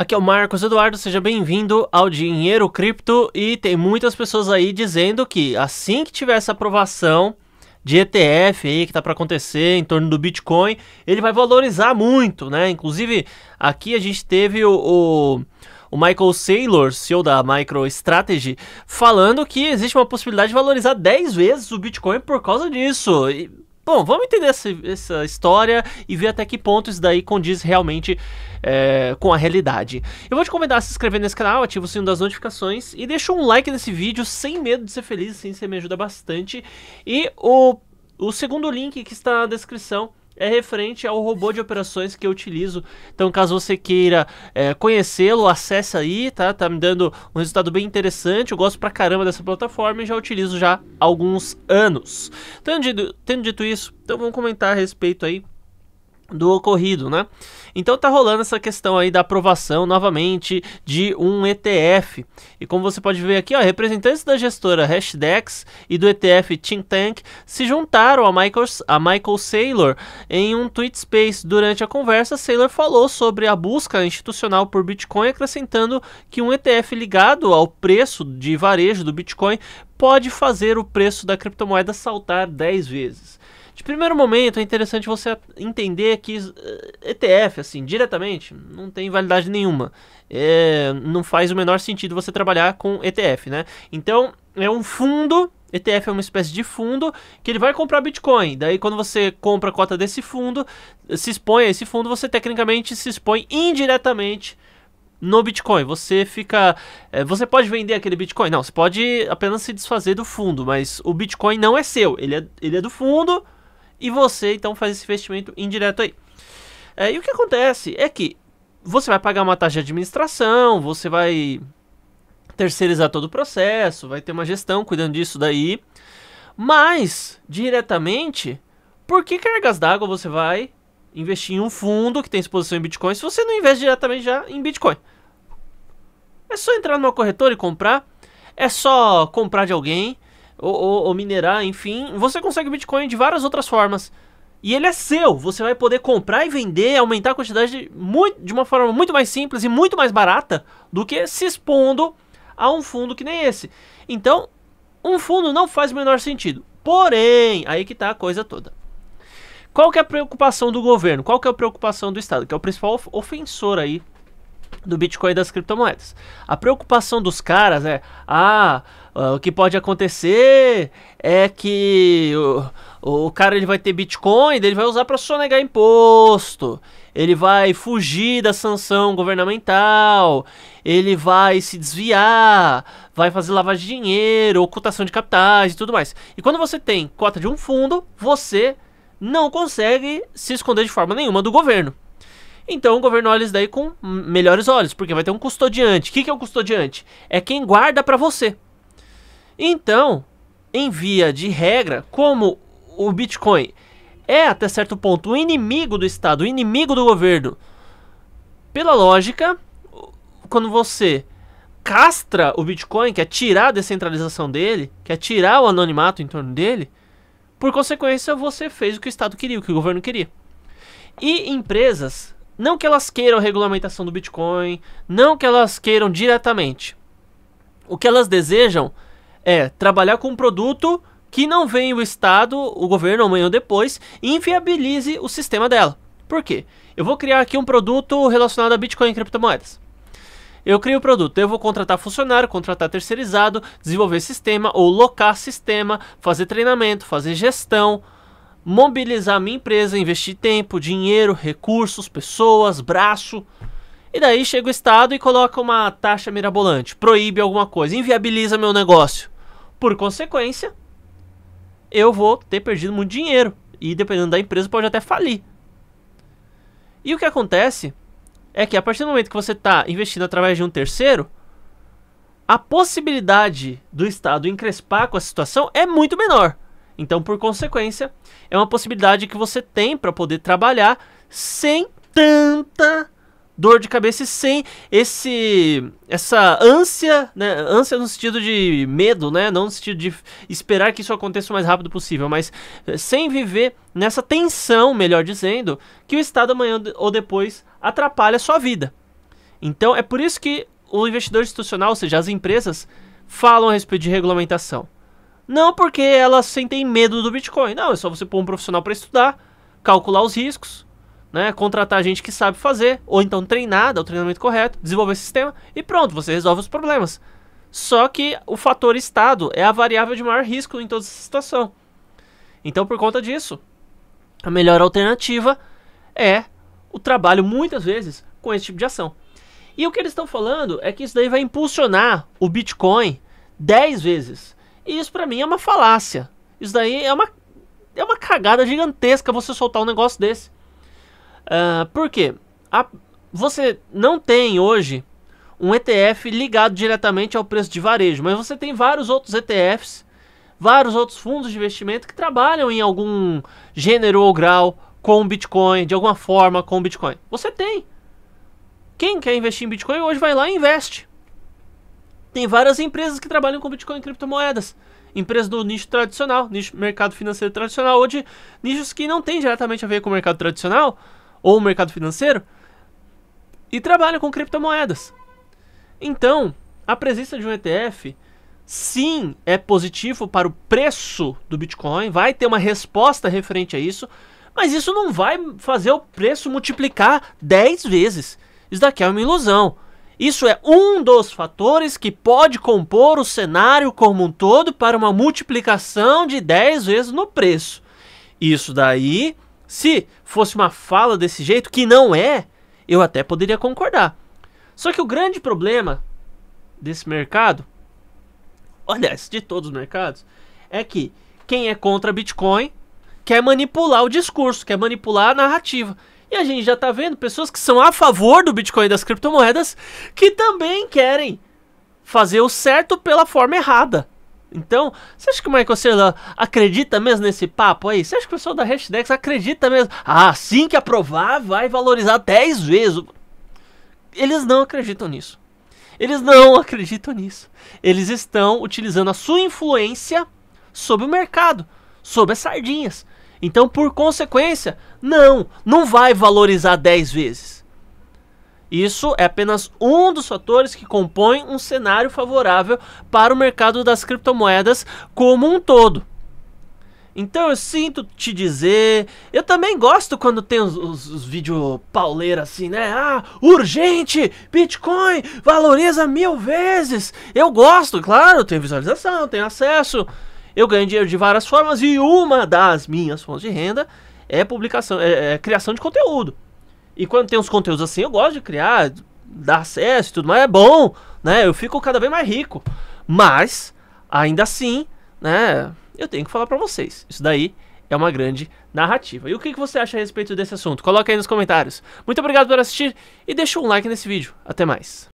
Aqui é o Marcos Eduardo, seja bem-vindo ao Dinheiro Cripto e tem muitas pessoas aí dizendo que assim que tiver essa aprovação de ETF aí que tá para acontecer em torno do Bitcoin, ele vai valorizar muito, né? Inclusive, aqui a gente teve o, o, o Michael Saylor, CEO da MicroStrategy, falando que existe uma possibilidade de valorizar 10 vezes o Bitcoin por causa disso. E Bom, vamos entender essa, essa história e ver até que ponto isso daí condiz realmente é, com a realidade. Eu vou te convidar a se inscrever nesse canal, ativa o sino das notificações e deixa um like nesse vídeo sem medo de ser feliz, assim você me ajuda bastante. E o, o segundo link que está na descrição é referente ao robô de operações que eu utilizo. Então, caso você queira é, conhecê-lo, acesse aí, tá? Tá me dando um resultado bem interessante. Eu gosto pra caramba dessa plataforma e já utilizo já há alguns anos. Tendo dito, tendo dito isso, então vamos comentar a respeito aí do ocorrido, né? Então tá rolando essa questão aí da aprovação novamente de um ETF. E como você pode ver aqui, ó, representantes da gestora Hashdex e do ETF Think Tank se juntaram a Michael, a Michael Saylor em um tweet space. Durante a conversa, Saylor falou sobre a busca institucional por Bitcoin, acrescentando que um ETF ligado ao preço de varejo do Bitcoin pode fazer o preço da criptomoeda saltar 10 vezes. De primeiro momento, é interessante você entender que ETF, eh, assim, diretamente, não tem validade nenhuma. É, não faz o menor sentido você trabalhar com ETF, né? Então, é um fundo ETF é uma espécie de fundo que ele vai comprar Bitcoin. Daí, quando você compra a cota desse fundo, se expõe a esse fundo, você tecnicamente se expõe indiretamente no Bitcoin. Você fica. É, você pode vender aquele Bitcoin? Não, você pode apenas se desfazer do fundo, mas o Bitcoin não é seu. Ele é, ele é do fundo e você então faz esse investimento indireto aí. É, e o que acontece é que você vai pagar uma taxa de administração, você vai terceirizar todo o processo, vai ter uma gestão cuidando disso daí. Mas, diretamente, por que cargas d'água você vai investir em um fundo que tem exposição em Bitcoin se você não investe diretamente já em Bitcoin? É só entrar numa corretora e comprar. É só comprar de alguém ou, ou, ou minerar, enfim, você consegue Bitcoin de várias outras formas. E ele é seu, você vai poder comprar e vender, aumentar a quantidade de, muito, de uma forma muito mais simples e muito mais barata do que se expondo a um fundo que nem esse. Então, um fundo não faz o menor sentido. Porém, aí que está a coisa toda. Qual que é a preocupação do governo? Qual que é a preocupação do Estado? Que é o principal ofensor aí do Bitcoin e das criptomoedas. A preocupação dos caras é: ah, ah, o que pode acontecer é que o, o cara ele vai ter Bitcoin, ele vai usar para sonegar imposto, ele vai fugir da sanção governamental, ele vai se desviar, vai fazer lavagem de dinheiro, ocultação de capitais e tudo mais. E quando você tem cota de um fundo, você não consegue se esconder de forma nenhuma do governo. Então o governo olha isso daí com melhores olhos, porque vai ter um custodiante. O que, que é um custodiante? É quem guarda para você. Então, em via de regra, como o Bitcoin é até certo ponto o inimigo do Estado, o inimigo do governo, pela lógica, quando você castra o Bitcoin, quer tirar a descentralização dele, quer tirar o anonimato em torno dele, por consequência você fez o que o Estado queria, o que o governo queria. E empresas, não que elas queiram regulamentação do Bitcoin, não que elas queiram diretamente. O que elas desejam é trabalhar com um produto que não vem o Estado, o governo amanhã ou depois, e inviabilize o sistema dela. Por quê? Eu vou criar aqui um produto relacionado a Bitcoin e criptomoedas. Eu crio o produto, eu vou contratar funcionário, contratar terceirizado, desenvolver sistema ou locar sistema, fazer treinamento, fazer gestão, mobilizar minha empresa, investir tempo, dinheiro, recursos, pessoas, braço. E daí chega o Estado e coloca uma taxa mirabolante, proíbe alguma coisa, inviabiliza meu negócio. Por consequência, eu vou ter perdido muito dinheiro. E dependendo da empresa, pode até falir. E o que acontece é que a partir do momento que você está investindo através de um terceiro, a possibilidade do Estado encrespar com a situação é muito menor. Então, por consequência, é uma possibilidade que você tem para poder trabalhar sem tanta dor de cabeça e sem esse essa ânsia, né? Ânsia no sentido de medo, né? Não no sentido de esperar que isso aconteça o mais rápido possível, mas eh, sem viver nessa tensão, melhor dizendo, que o estado amanhã ou depois atrapalha a sua vida. Então é por isso que o investidor institucional, ou seja, as empresas, falam a respeito de regulamentação. Não porque elas sentem medo do Bitcoin. Não, é só você pôr um profissional para estudar, calcular os riscos né? Contratar gente que sabe fazer, ou então treinar, dar o treinamento correto, desenvolver o sistema e pronto, você resolve os problemas. Só que o fator Estado é a variável de maior risco em toda essa situação. Então, por conta disso, a melhor alternativa é o trabalho, muitas vezes, com esse tipo de ação. E o que eles estão falando é que isso daí vai impulsionar o Bitcoin 10 vezes. E isso para mim é uma falácia. Isso daí é uma, é uma cagada gigantesca você soltar um negócio desse. Uh, por quê? A, você não tem hoje um ETF ligado diretamente ao preço de varejo, mas você tem vários outros ETFs, vários outros fundos de investimento que trabalham em algum gênero ou grau com Bitcoin, de alguma forma com Bitcoin. Você tem. Quem quer investir em Bitcoin hoje vai lá e investe. Tem várias empresas que trabalham com Bitcoin e criptomoedas. Empresas do nicho tradicional, nicho mercado financeiro tradicional, ou de nichos que não tem diretamente a ver com o mercado tradicional, ou o mercado financeiro e trabalham com criptomoedas. Então, a presença de um ETF sim é positivo para o preço do Bitcoin, vai ter uma resposta referente a isso, mas isso não vai fazer o preço multiplicar 10 vezes. Isso daqui é uma ilusão. Isso é um dos fatores que pode compor o cenário como um todo para uma multiplicação de 10 vezes no preço. Isso daí se fosse uma fala desse jeito, que não é, eu até poderia concordar. Só que o grande problema desse mercado, aliás, de todos os mercados, é que quem é contra Bitcoin quer manipular o discurso, quer manipular a narrativa. E a gente já está vendo pessoas que são a favor do Bitcoin e das criptomoedas que também querem fazer o certo pela forma errada. Então, você acha que o Michael Cera acredita mesmo nesse papo aí? Você acha que o pessoal da Hashtag acredita mesmo? Ah, assim que aprovar, vai valorizar 10 vezes. Eles não acreditam nisso. Eles não acreditam nisso. Eles estão utilizando a sua influência sobre o mercado, sobre as sardinhas. Então, por consequência, não, não vai valorizar 10 vezes. Isso é apenas um dos fatores que compõem um cenário favorável para o mercado das criptomoedas como um todo. Então eu sinto te dizer, eu também gosto quando tem os, os, os vídeos pauleira assim, né? Ah, urgente, Bitcoin valoriza mil vezes. Eu gosto, claro, tem visualização, tem acesso. Eu ganho dinheiro de várias formas e uma das minhas fontes de renda é publicação, é, é criação de conteúdo. E quando tem uns conteúdos assim, eu gosto de criar, dar acesso e tudo mais, é bom, né? Eu fico cada vez mais rico. Mas, ainda assim, né? Eu tenho que falar para vocês. Isso daí é uma grande narrativa. E o que você acha a respeito desse assunto? Coloca aí nos comentários. Muito obrigado por assistir e deixa um like nesse vídeo. Até mais.